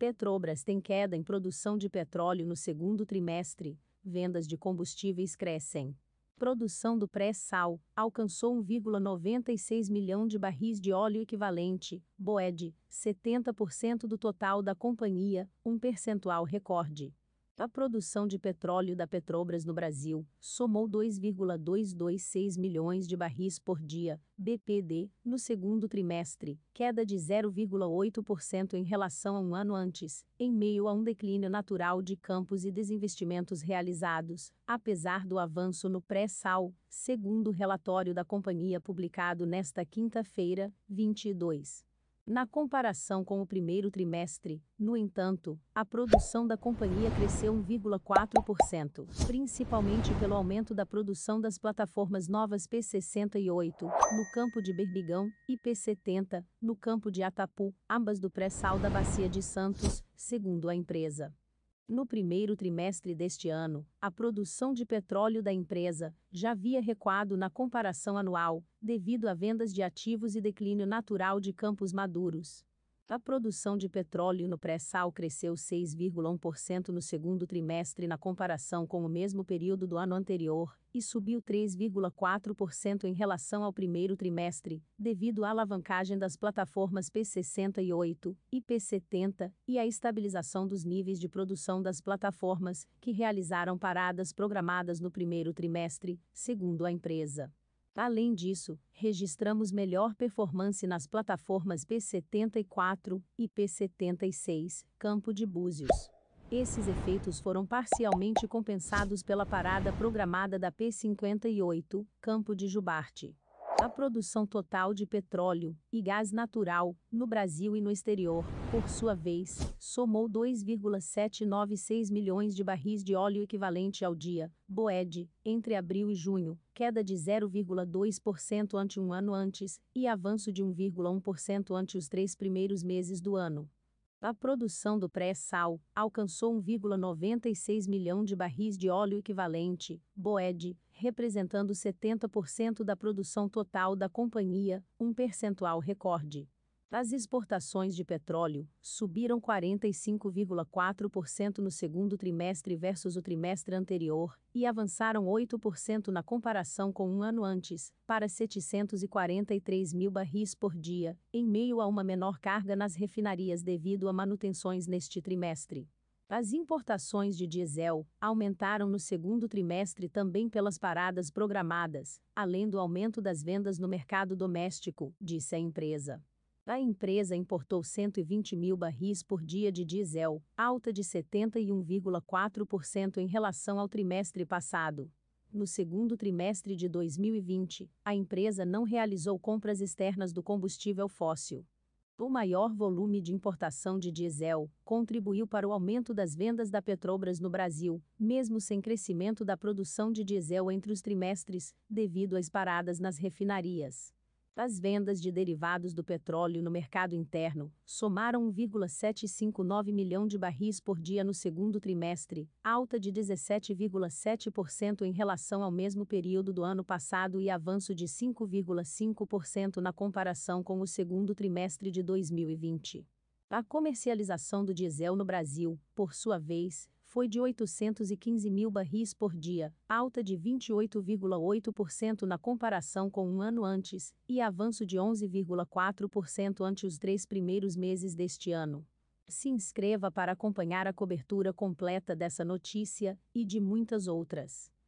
Petrobras tem queda em produção de petróleo no segundo trimestre, vendas de combustíveis crescem. Produção do pré-sal alcançou 1,96 milhão de barris de óleo equivalente, BOED, 70% do total da companhia, um percentual recorde. A produção de petróleo da Petrobras no Brasil somou 2,226 milhões de barris por dia, BPD, no segundo trimestre, queda de 0,8% em relação a um ano antes, em meio a um declínio natural de campos e desinvestimentos realizados, apesar do avanço no pré-sal, segundo o relatório da companhia publicado nesta quinta-feira, 22. Na comparação com o primeiro trimestre, no entanto, a produção da companhia cresceu 1,4%, principalmente pelo aumento da produção das plataformas novas P68, no campo de Berbigão, e P70, no campo de Atapu, ambas do pré-sal da Bacia de Santos, segundo a empresa. No primeiro trimestre deste ano, a produção de petróleo da empresa já havia recuado na comparação anual, devido a vendas de ativos e declínio natural de campos maduros. A produção de petróleo no pré-sal cresceu 6,1% no segundo trimestre na comparação com o mesmo período do ano anterior e subiu 3,4% em relação ao primeiro trimestre, devido à alavancagem das plataformas P68 e P70 e à estabilização dos níveis de produção das plataformas, que realizaram paradas programadas no primeiro trimestre, segundo a empresa. Além disso, registramos melhor performance nas plataformas P74 e P76, Campo de Búzios. Esses efeitos foram parcialmente compensados pela parada programada da P58, Campo de Jubarte. A produção total de petróleo e gás natural, no Brasil e no exterior, por sua vez, somou 2,796 milhões de barris de óleo equivalente ao dia, BOED, entre abril e junho, queda de 0,2% ante um ano antes e avanço de 1,1% ante os três primeiros meses do ano. A produção do pré-sal alcançou 1,96 milhão de barris de óleo equivalente, BOED, representando 70% da produção total da companhia, um percentual recorde. As exportações de petróleo subiram 45,4% no segundo trimestre versus o trimestre anterior e avançaram 8% na comparação com um ano antes, para 743 mil barris por dia, em meio a uma menor carga nas refinarias devido a manutenções neste trimestre. As importações de diesel aumentaram no segundo trimestre também pelas paradas programadas, além do aumento das vendas no mercado doméstico, disse a empresa. A empresa importou 120 mil barris por dia de diesel, alta de 71,4% em relação ao trimestre passado. No segundo trimestre de 2020, a empresa não realizou compras externas do combustível fóssil. O maior volume de importação de diesel contribuiu para o aumento das vendas da Petrobras no Brasil, mesmo sem crescimento da produção de diesel entre os trimestres, devido às paradas nas refinarias. As vendas de derivados do petróleo no mercado interno somaram 1,759 milhão de barris por dia no segundo trimestre, alta de 17,7% em relação ao mesmo período do ano passado e avanço de 5,5% na comparação com o segundo trimestre de 2020. A comercialização do diesel no Brasil, por sua vez, foi de 815 mil barris por dia, alta de 28,8% na comparação com um ano antes, e avanço de 11,4% ante os três primeiros meses deste ano. Se inscreva para acompanhar a cobertura completa dessa notícia e de muitas outras.